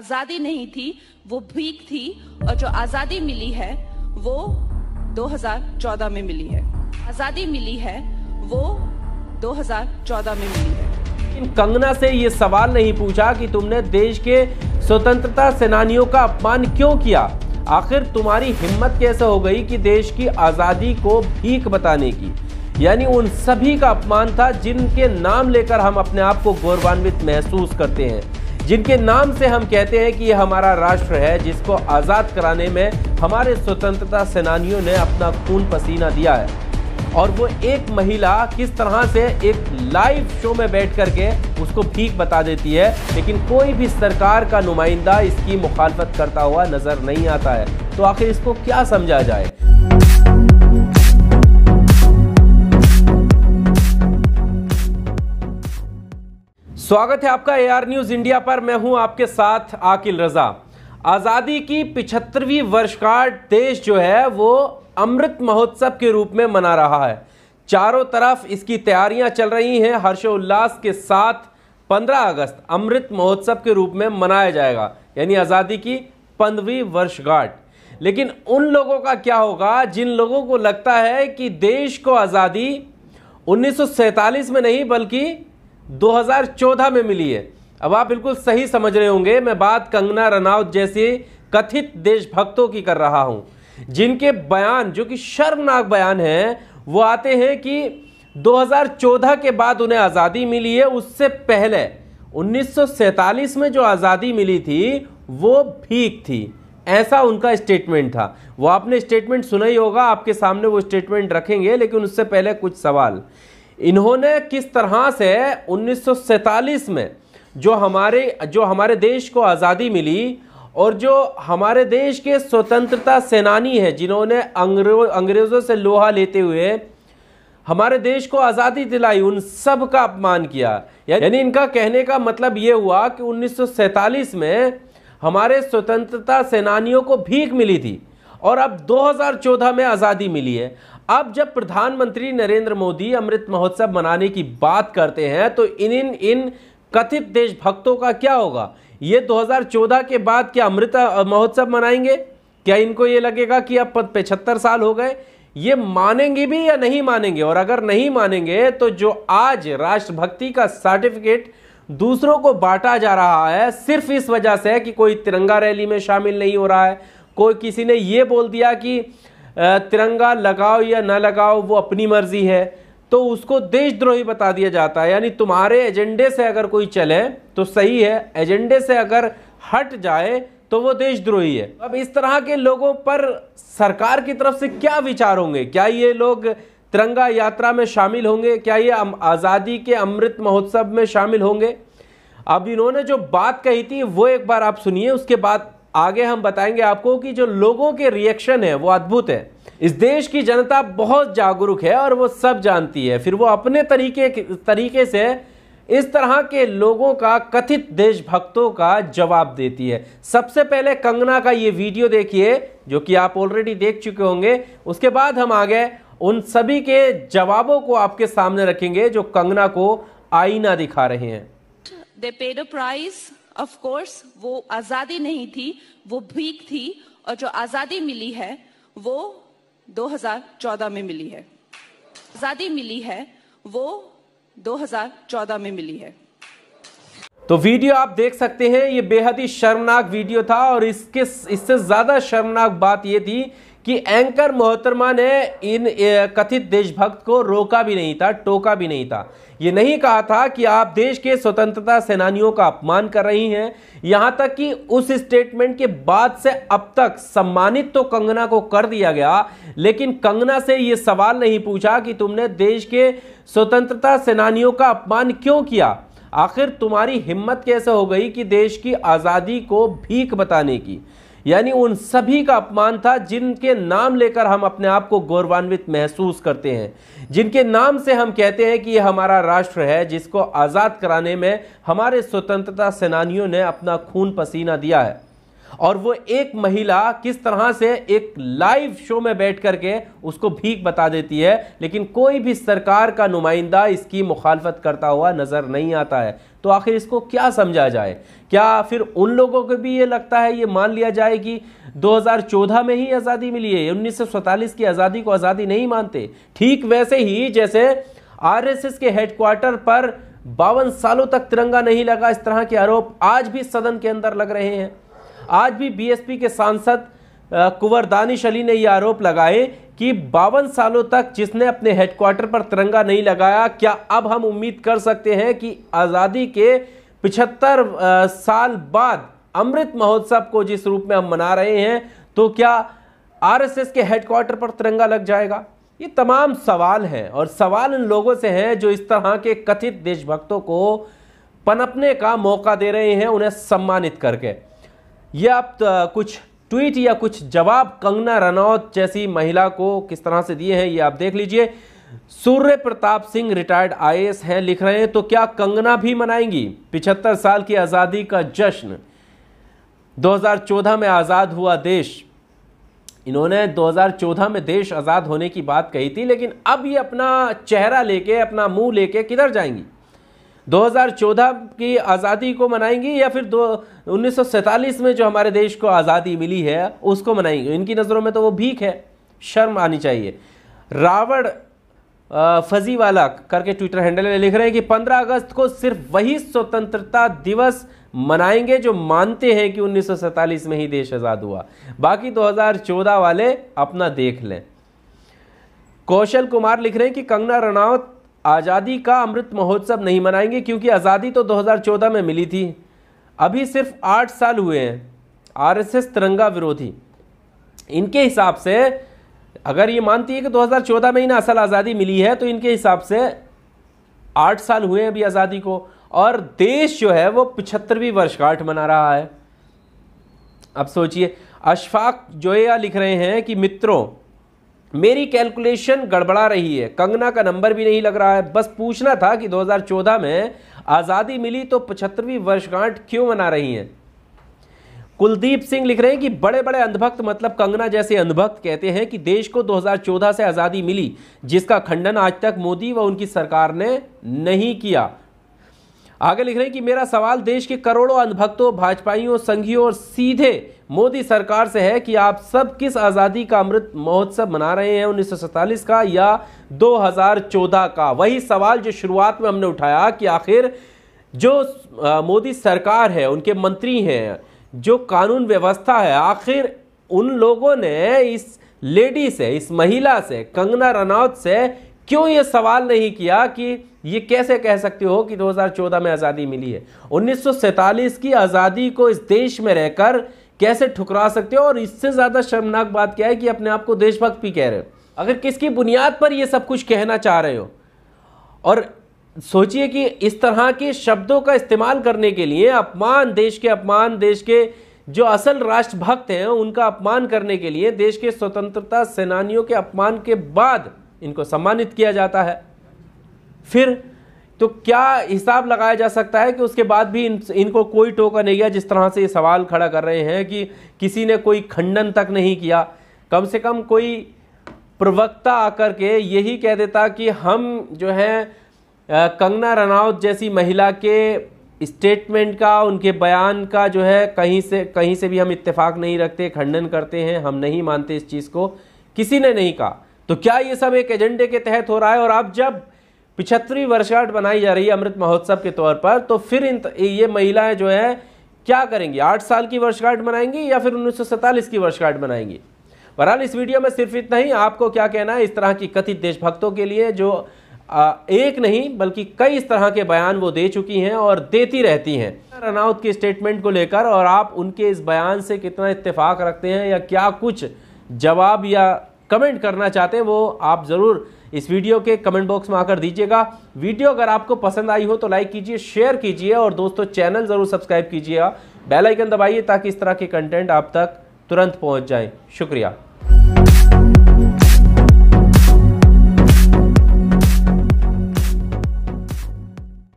आज़ादी नहीं थी वो भीख थी और जो आज़ादी मिली है वो 2014 में मिली है आज़ादी मिली है वो 2014 में मिली है लेकिन कंगना से ये सवाल नहीं पूछा कि तुमने देश के स्वतंत्रता सेनानियों का अपमान क्यों किया आखिर तुम्हारी हिम्मत कैसे हो गई कि देश की आज़ादी को भीख बताने की यानी उन सभी का अपमान था जिनके नाम लेकर हम अपने आप को गौरवान्वित महसूस करते हैं जिनके नाम से हम कहते हैं कि ये हमारा राष्ट्र है जिसको आज़ाद कराने में हमारे स्वतंत्रता सेनानियों ने अपना खून पसीना दिया है और वो एक महिला किस तरह से एक लाइव शो में बैठ करके उसको ठीक बता देती है लेकिन कोई भी सरकार का नुमाइंदा इसकी मुखालफत करता हुआ नज़र नहीं आता है तो आखिर इसको क्या समझा जाए स्वागत है आपका एआर न्यूज इंडिया पर मैं हूं आपके साथ आकिल रजा आज़ादी की पिछहत्तरवीं वर्षगांठ देश जो है वो अमृत महोत्सव के रूप में मना रहा है चारों तरफ इसकी तैयारियां चल रही हैं हर्षोल्लास के साथ 15 अगस्त अमृत महोत्सव के रूप में मनाया जाएगा यानी आज़ादी की पंद्रवी वर्षगांठ लेकिन उन लोगों का क्या होगा जिन लोगों को लगता है कि देश को आज़ादी 1947 में नहीं बल्कि 2014 में मिली है अब आप बिल्कुल सही समझ रहे होंगे मैं बात कंगना रनावत जैसे कथित देशभक्तों की कर रहा हूं जिनके बयान जो कि शर्मनाक बयान है वो आते हैं कि 2014 के बाद उन्हें आज़ादी मिली है उससे पहले 1947 में जो आज़ादी मिली थी वो भीख थी ऐसा उनका स्टेटमेंट था वो आपने स्टेटमेंट सुना ही होगा आपके सामने वो स्टेटमेंट रखेंगे लेकिन उससे पहले कुछ सवाल इन्होंने किस तरह से 1947 में जो हमारे जो हमारे देश को आज़ादी मिली और जो हमारे देश के स्वतंत्रता सेनानी हैं जिन्होंने अंग्रेजों अंग्रेज़ों से लोहा लेते हुए हमारे देश को आज़ादी दिलाई उन सब का अपमान किया यानी इनका कहने का मतलब ये हुआ कि 1947 में हमारे स्वतंत्रता सेनानियों को भीख मिली थी और अब 2014 में आज़ादी मिली है अब जब प्रधानमंत्री नरेंद्र मोदी अमृत महोत्सव मनाने की बात करते हैं तो इन इन इन कथित देशभक्तों का क्या होगा ये 2014 के बाद क्या अमृत महोत्सव मनाएंगे क्या इनको ये लगेगा कि अब पचहत्तर साल हो गए ये मानेंगे भी या नहीं मानेंगे और अगर नहीं मानेंगे तो जो आज राष्ट्रभक्ति का सर्टिफिकेट दूसरों को बांटा जा रहा है सिर्फ इस वजह से कि कोई तिरंगा रैली में शामिल नहीं हो रहा है कोई किसी ने ये बोल दिया कि तिरंगा लगाओ या ना लगाओ वो अपनी मर्ज़ी है तो उसको देशद्रोही बता दिया जाता है यानी तुम्हारे एजेंडे से अगर कोई चले तो सही है एजेंडे से अगर हट जाए तो वो देशद्रोही है अब इस तरह के लोगों पर सरकार की तरफ से क्या विचार होंगे क्या ये लोग तिरंगा यात्रा में शामिल होंगे क्या ये आज़ादी के अमृत महोत्सव में शामिल होंगे अब इन्होंने जो बात कही थी वो एक बार आप सुनिए उसके बाद आगे हम बताएंगे आपको कि जो लोगों के रिएक्शन है वो अद्भुत है इस देश की जनता बहुत जागरूक है और वो सब जानती है फिर वो अपने तरीके तरीके से इस तरह के लोगों का कथित देशभक्तों का जवाब देती है सबसे पहले कंगना का ये वीडियो देखिए जो कि आप ऑलरेडी देख चुके होंगे उसके बाद हम आगे उन सभी के जवाबों को आपके सामने रखेंगे जो कंगना को आईना दिखा रहे हैं ऑफ कोर्स वो आजादी नहीं थी वो भीख थी और जो आजादी मिली है वो 2014 में मिली है आजादी मिली है वो 2014 में मिली है तो वीडियो आप देख सकते हैं ये बेहद ही शर्मनाक वीडियो था और इसके इससे ज़्यादा शर्मनाक बात ये थी कि एंकर मोहतरमा ने इन कथित देशभक्त को रोका भी नहीं था टोका भी नहीं था ये नहीं कहा था कि आप देश के स्वतंत्रता सेनानियों का अपमान कर रही हैं यहाँ तक कि उस स्टेटमेंट के बाद से अब तक सम्मानित तो कंगना को कर दिया गया लेकिन कंगना से ये सवाल नहीं पूछा कि तुमने देश के स्वतंत्रता सेनानियों का अपमान क्यों किया आखिर तुम्हारी हिम्मत कैसे हो गई कि देश की आज़ादी को भीख बताने की यानी उन सभी का अपमान था जिनके नाम लेकर हम अपने आप को गौरवान्वित महसूस करते हैं जिनके नाम से हम कहते हैं कि यह हमारा राष्ट्र है जिसको आज़ाद कराने में हमारे स्वतंत्रता सेनानियों ने अपना खून पसीना दिया है और वो एक महिला किस तरह से एक लाइव शो में बैठ करके उसको भीख बता देती है लेकिन कोई भी सरकार का नुमाइंदा इसकी मुखालफत करता हुआ नज़र नहीं आता है तो आखिर इसको क्या समझा जाए क्या फिर उन लोगों को भी ये लगता है ये मान लिया जाए कि 2014 में ही आज़ादी मिली है उन्नीस की आज़ादी को आज़ादी नहीं मानते ठीक वैसे ही जैसे एस के हेडक्वार्टर पर बावन सालों तक तिरंगा नहीं लगा इस तरह के आरोप आज भी सदन के अंदर लग रहे हैं आज भी बीएसपी के सांसद कुंवर दानिश अली ने यह आरोप लगाए कि बावन सालों तक जिसने अपने हेडक्वार्टर पर तिरंगा नहीं लगाया क्या अब हम उम्मीद कर सकते हैं कि आज़ादी के पिछहत्तर साल बाद अमृत महोत्सव को जिस रूप में हम मना रहे हैं तो क्या आरएसएस के हेडक्वार्टर पर तिरंगा लग जाएगा ये तमाम सवाल हैं और सवाल इन लोगों से हैं जो इस तरह के कथित देशभक्तों को पनपने का मौका दे रहे हैं उन्हें सम्मानित करके ये आप कुछ ट्वीट या कुछ जवाब कंगना रनौत जैसी महिला को किस तरह से दिए हैं ये आप देख लीजिए सूर्य प्रताप सिंह रिटायर्ड आई हैं लिख रहे हैं तो क्या कंगना भी मनाएंगी पिछहत्तर साल की आज़ादी का जश्न 2014 में आज़ाद हुआ देश इन्होंने 2014 में देश आज़ाद होने की बात कही थी लेकिन अब ये अपना चेहरा लेके अपना मुंह लेके किधर जाएंगी 2014 की आज़ादी को मनाएंगे या फिर दो उन्नीस में जो हमारे देश को आज़ादी मिली है उसको मनाएंगे इनकी नज़रों में तो वो भीख है शर्म आनी चाहिए रावण फजीवाला करके ट्विटर हैंडल में लिख रहे हैं कि 15 अगस्त को सिर्फ वही स्वतंत्रता दिवस मनाएंगे जो मानते हैं कि उन्नीस में ही देश आज़ाद हुआ बाकी 2014 वाले अपना देख लें कौशल कुमार लिख रहे हैं कि कंगना रणावत आज़ादी का अमृत महोत्सव नहीं मनाएंगे क्योंकि आज़ादी तो 2014 में मिली थी अभी सिर्फ आठ साल हुए हैं आरएसएस तिरंगा विरोधी इनके हिसाब से अगर ये मानती है कि 2014 में ना असल आज़ादी मिली है तो इनके हिसाब से आठ साल हुए हैं अभी आज़ादी को और देश जो है वो पिछहत्तरवीं वर्षगांठ मना रहा है अब सोचिए अशफाक जोया लिख रहे हैं कि मित्रों मेरी कैलकुलेशन गड़बड़ा रही है कंगना का नंबर भी नहीं लग रहा है बस पूछना था कि 2014 में आज़ादी मिली तो पचहत्तरवीं वर्षगांठ क्यों मना रही हैं कुलदीप सिंह लिख रहे हैं कि बड़े बड़े अंधभक्त मतलब कंगना जैसे अंधभक्त कहते हैं कि देश को 2014 से आज़ादी मिली जिसका खंडन आज तक मोदी व उनकी सरकार ने नहीं किया आगे लिख रहे हैं कि मेरा सवाल देश के करोड़ों अंधभक्तों भाजपाइयों संघियों और सीधे मोदी सरकार से है कि आप सब किस आज़ादी का अमृत महोत्सव मना रहे हैं उन्नीस का या 2014 का वही सवाल जो शुरुआत में हमने उठाया कि आखिर जो मोदी सरकार है उनके मंत्री हैं जो कानून व्यवस्था है आखिर उन लोगों ने इस लेडी से इस महिला से कंगना रनौत से क्यों ये सवाल नहीं किया कि ये कैसे कह सकते हो कि 2014 में आज़ादी मिली है उन्नीस की आज़ादी को इस देश में रहकर कैसे ठुकरा सकते हो और इससे ज़्यादा शर्मनाक बात क्या है कि अपने आप को देशभक्त भी कह रहे हो अगर किसकी बुनियाद पर यह सब कुछ कहना चाह रहे हो और सोचिए कि इस तरह के शब्दों का इस्तेमाल करने के लिए अपमान देश के अपमान देश के जो असल राष्ट्रभक्त हैं उनका अपमान करने के लिए देश के स्वतंत्रता सेनानियों के अपमान के बाद इनको सम्मानित किया जाता है फिर तो क्या हिसाब लगाया जा सकता है कि उसके बाद भी इन इनको कोई टोका नहीं गया जिस तरह से ये सवाल खड़ा कर रहे हैं कि किसी ने कोई खंडन तक नहीं किया कम से कम कोई प्रवक्ता आकर के यही कह देता कि हम जो हैं कंगना रनावत जैसी महिला के स्टेटमेंट का उनके बयान का जो है कहीं से कहीं से भी हम इत्तेफाक नहीं रखते खंडन करते हैं हम नहीं मानते इस चीज़ को किसी ने नहीं कहा तो क्या ये सब एक एजेंडे के तहत हो रहा है और आप जब पिछहत्तरवीं वर्षगांठ मनाई जा रही है अमृत महोत्सव के तौर पर तो फिर इन ये महिलाएं जो है क्या करेंगी आठ साल की वर्षगांठ मनाएंगी या फिर उन्नीस की वर्षगांठ मनाएंगी बहरहाल इस वीडियो में सिर्फ इतना ही आपको क्या कहना है इस तरह की कथित देशभक्तों के लिए जो एक नहीं बल्कि कई इस तरह के बयान वो दे चुकी हैं और देती रहती हैं रनौत के स्टेटमेंट को लेकर और आप उनके इस बयान से कितना इत्तेफाक रखते हैं या क्या कुछ जवाब या कमेंट करना चाहते हैं वो आप ज़रूर इस वीडियो के कमेंट बॉक्स में आकर दीजिएगा वीडियो अगर आपको पसंद आई हो तो लाइक कीजिए शेयर कीजिए और दोस्तों चैनल जरूर सब्सक्राइब कीजिएगा बेलाइकन दबाइए ताकि इस तरह के कंटेंट आप तक तुरंत पहुँच जाए शुक्रिया